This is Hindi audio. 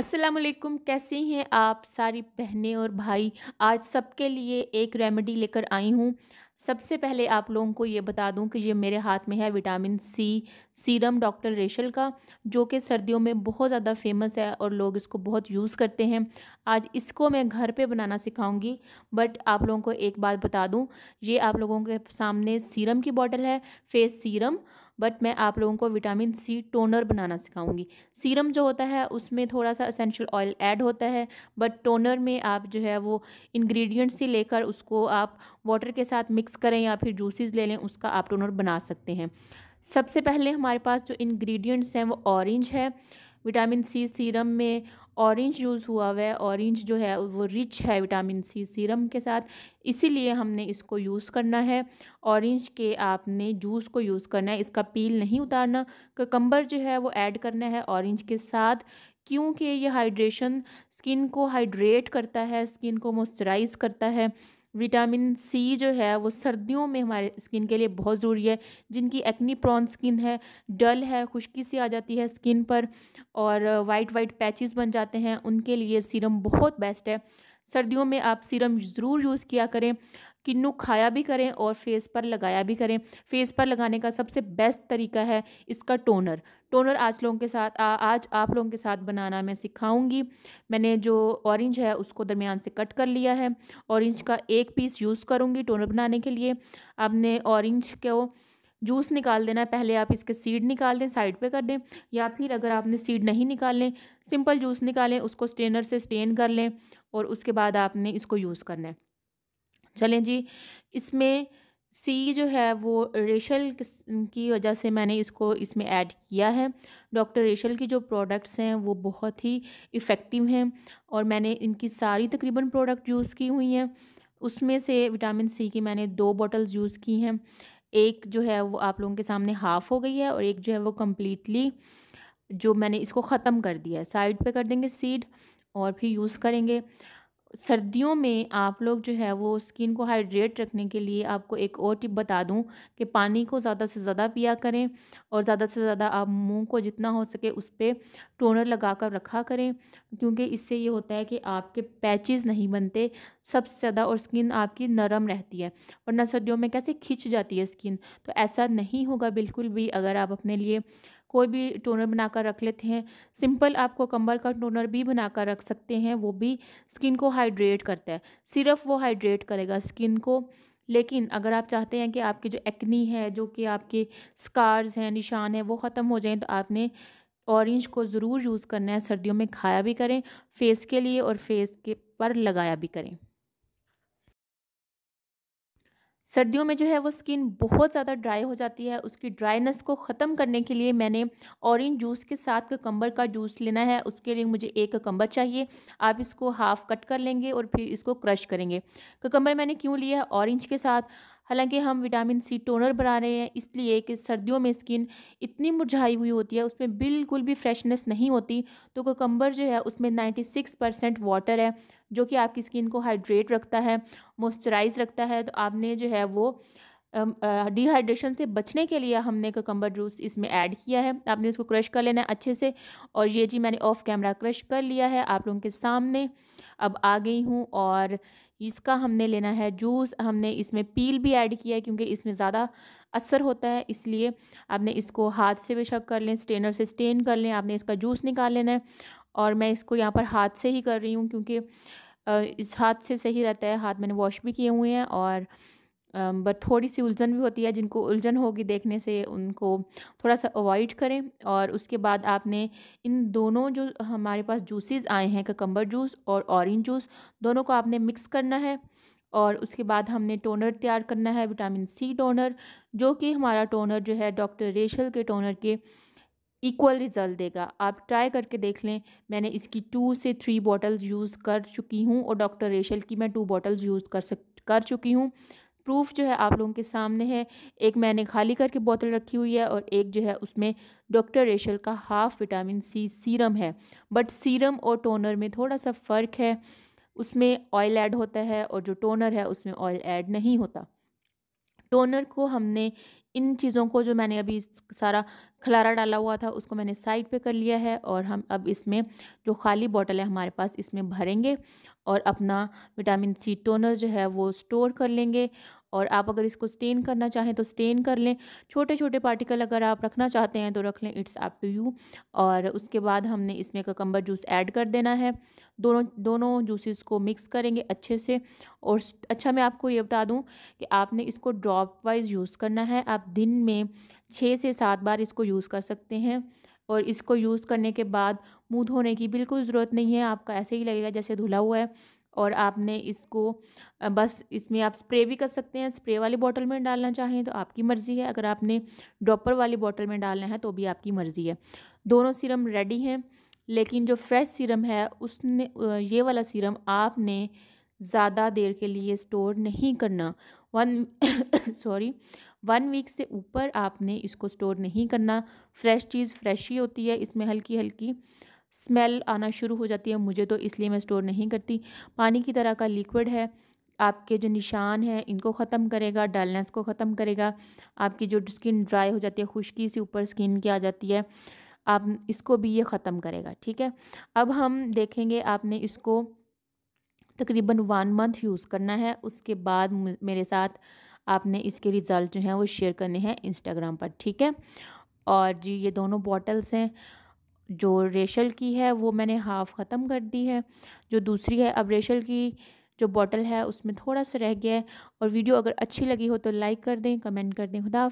असलकुम कैसे हैं आप सारी बहनें और भाई आज सबके लिए एक रेमेडी लेकर आई हूँ सबसे पहले आप लोगों को ये बता दूं कि ये मेरे हाथ में है vitamin C serum doctor Rashel का जो कि सर्दियों में बहुत ज़्यादा फेमस है और लोग इसको बहुत यूज़ करते हैं आज इसको मैं घर पे बनाना सिखाऊंगी बट आप लोगों को एक बात बता दूं ये आप लोगों के सामने सीरम की बॉटल है फेस सीरम बट मैं आप लोगों को विटामिन सी टोनर बनाना सिखाऊंगी सीरम जो होता है उसमें थोड़ा सा असेंशियल ऑयल ऐड होता है बट टोनर में आप जो है वो इंग्रेडिएंट्स ही लेकर उसको आप वाटर के साथ मिक्स मिक्स करें या फिर जूसेस ले लें उसका आप टोनर बना सकते हैं सबसे पहले हमारे पास जो इंग्रेडिएंट्स हैं वो ऑरेंज है विटामिन सी सीरम में ऑरेंज यूज़ हुआ हुआ है ऑरेंज जो है वो रिच है विटामिन सी सीरम के साथ इसीलिए हमने इसको यूज़ करना है ऑरेंज के आपने जूस को यूज़ करना है इसका पील नहीं उतारना ककम्बर जो है वो ऐड करना है ऑरेंज के साथ क्योंकि ये हाइड्रेशन स्किन को हाइड्रेट करता है स्किन को मॉइस्चराइज़ करता है विटामिन सी जो है वो सर्दियों में हमारे स्किन के लिए बहुत ज़रूरी है जिनकी एक्नी प्रॉन स्किन है डल है खुश्की सी आ जाती है स्किन पर और वाइट वाइट पैचेस बन जाते हैं उनके लिए सीरम बहुत बेस्ट है सर्दियों में आप सीरम ज़रूर यूज़ किया करें किन्नू खाया भी करें और फेस पर लगाया भी करें फेस पर लगाने का सबसे बेस्ट तरीका है इसका टोनर टोनर आज लोगों के साथ आ, आज आप लोगों के साथ बनाना मैं सिखाऊंगी मैंने जो ऑरेंज है उसको दरमियान से कट कर लिया है ऑरेंज का एक पीस यूज़ करूँगी टोनर बनाने के लिए आपने ऑरेंज को जूस निकाल देना है पहले आप इसके सीड निकाल दें साइड पे कर दें या फिर अगर आपने सीड नहीं निकाल लें सिंपल जूस निकालें उसको स्टेनर से स्टेन कर लें और उसके बाद आपने इसको यूज़ करना है चलें जी इसमें सी जो है वो रेशल की वजह से मैंने इसको इसमें ऐड किया है डॉक्टर रेशल की जो प्रोडक्ट्स हैं वो बहुत ही इफ़ेक्टिव हैं और मैंने इनकी सारी तकरीबन प्रोडक्ट यूज़ की हुई हैं उसमें से विटामिन सी की मैंने दो बॉटल्स यूज़ की हैं एक जो है वो आप लोगों के सामने हाफ़ हो गई है और एक जो है वो कम्प्लीटली जो मैंने इसको ख़त्म कर दिया है साइड पर कर देंगे सीड और फिर यूज़ करेंगे सर्दियों में आप लोग जो है वो स्किन को हाइड्रेट रखने के लिए आपको एक और टिप बता दूं कि पानी को ज़्यादा से ज़्यादा पिया करें और ज़्यादा से ज़्यादा आप मुंह को जितना हो सके उस पर टोनर लगा कर रखा करें क्योंकि इससे ये होता है कि आपके पैचेस नहीं बनते सबसे ज़्यादा और स्किन आपकी नरम रहती है वरना सर्दियों में कैसे खिंच जाती है स्किन तो ऐसा नहीं होगा बिल्कुल भी अगर आप अपने लिए कोई भी टोनर बनाकर रख लेते हैं सिंपल आपको कंबर का टोनर भी बनाकर रख सकते हैं वो भी स्किन को हाइड्रेट करता है सिर्फ वो हाइड्रेट करेगा स्किन को लेकिन अगर आप चाहते हैं कि आपकी जो एक्नी है जो कि आपके स्कार्स हैं निशान हैं वो ख़त्म हो जाएं तो आपने ऑरेंज को ज़रूर यूज़ करना है सर्दियों में खाया भी करें फेस के लिए और फेस के पर लगाया भी करें सर्दियों में जो है वो स्किन बहुत ज़्यादा ड्राई हो जाती है उसकी ड्राइनेस को ख़त्म करने के लिए मैंने ऑरेंज जूस के साथ ककम्बर का जूस लेना है उसके लिए मुझे एक ककम्बर चाहिए आप इसको हाफ़ कट कर लेंगे और फिर इसको क्रश करेंगे ककम्बर मैंने क्यों लिया है ऑरेंज के साथ हालांकि हम विटामिन सी टोनर बना रहे हैं इसलिए कि सर्दियों में स्किन इतनी मुरझाई हुई होती है उसमें बिल्कुल भी फ्रेशनेस नहीं होती तो कोकम्बर जो है उसमें नाइन्टी सिक्स परसेंट वाटर है जो कि आपकी स्किन को हाइड्रेट रखता है मॉइस्चराइज रखता है तो आपने जो है वो डिहाइड्रेशन से बचने के लिए हमने ककम्बर जूस इसमें ऐड किया है आपने इसको क्रश कर लेना है अच्छे से और ये जी मैंने ऑफ कैमरा क्रश कर लिया है आप लोगों के सामने अब आ गई हूँ और इसका हमने लेना है जूस हमने इसमें पील भी ऐड किया है क्योंकि इसमें ज़्यादा असर होता है इसलिए आपने इसको हाथ से बेशक कर लें स्टेनर से स्टेन कर लें आपने इसका जूस निकाल लेना है और मैं इसको यहाँ पर हाथ से ही कर रही हूँ क्योंकि इस हाथ से सही रहता है हाथ मैंने वॉश भी किए हुए हैं और बट थोड़ी सी उलझन भी होती है जिनको उलझन होगी देखने से उनको थोड़ा सा अवॉइड करें और उसके बाद आपने इन दोनों जो हमारे पास जूसेस आए हैं ककम्बर जूस और ऑरेंज जूस दोनों को आपने मिक्स करना है और उसके बाद हमने टोनर तैयार करना है विटामिन सी टोनर जो कि हमारा टोनर जो है डॉक्टर रेशल के टोनर के इक्वल रिज़ल्ट देगा आप ट्राई करके देख लें मैंने इसकी टू से थ्री बॉटल्स यूज़ कर चुकी हूँ और डॉक्टर रेशल की मैं टू बॉटल्स यूज़ कर सक कर चुकी हूँ प्रूफ जो है आप लोगों के सामने है एक मैंने खाली करके बोतल रखी हुई है और एक जो है उसमें डॉक्टर रेशल का हाफ विटामिन सी सीरम है बट सीरम और टोनर में थोड़ा सा फ़र्क है उसमें ऑयल ऐड होता है और जो टोनर है उसमें ऑयल ऐड नहीं होता टोनर को हमने इन चीज़ों को जो मैंने अभी सारा खलारा डाला हुआ था उसको मैंने साइड पे कर लिया है और हम अब इसमें जो खाली बॉटल है हमारे पास इसमें भरेंगे और अपना विटामिन सी टोनर जो है वो स्टोर कर लेंगे और आप अगर इसको स्टेन करना चाहें तो स्टेन कर लें छोटे छोटे पार्टिकल अगर आप रखना चाहते हैं तो रख लें इट्स अप टू यू और उसके बाद हमने इसमें ककम्बर जूस ऐड कर देना है दोनों दोनों जूसेस को मिक्स करेंगे अच्छे से और अच्छा मैं आपको ये बता दूं कि आपने इसको ड्रॉप वाइज यूज़ करना है आप दिन में छः से सात बार इसको यूज़ कर सकते हैं और इसको यूज़ करने के बाद मुँह धोने की बिल्कुल ज़रूरत नहीं है आपका ऐसे ही लगेगा जैसे धुला हुआ है और आपने इसको बस इसमें आप स्प्रे भी कर सकते हैं स्प्रे वाली बॉटल में डालना चाहें तो आपकी मर्ज़ी है अगर आपने ड्रॉपर वाली बॉटल में डालना है तो भी आपकी मर्ज़ी है दोनों सीरम रेडी हैं लेकिन जो फ्रेश सीरम है उसने ये वाला सीरम आपने ज़्यादा देर के लिए स्टोर नहीं करना वन सॉरी वन वीक से ऊपर आपने इसको स्टोर नहीं करना फ्रेश चीज़ फ्रेश ही होती है इसमें हल्की हल्की स्मेल आना शुरू हो जाती है मुझे तो इसलिए मैं स्टोर नहीं करती पानी की तरह का लिक्विड है आपके जो निशान हैं इनको ख़त्म करेगा डलनेस को ख़त्म करेगा आपकी जो स्किन ड्राई हो जाती है खुश्की सी ऊपर स्किन की आ जाती है आप इसको भी ये ख़त्म करेगा ठीक है अब हम देखेंगे आपने इसको तकरीबन वन मंथ यूज़ करना है उसके बाद मेरे साथ आपने इसके रिज़ल्ट जो हैं वो शेयर करने हैं इंस्टाग्राम पर ठीक है और जी ये दोनों बॉटल्स हैं जो रेशल की है वो मैंने हाफ़ ख़त्म कर दी है जो दूसरी है अब रेशल की जो बॉटल है उसमें थोड़ा सा रह गया है और वीडियो अगर अच्छी लगी हो तो लाइक कर दें कमेंट कर दें खुदा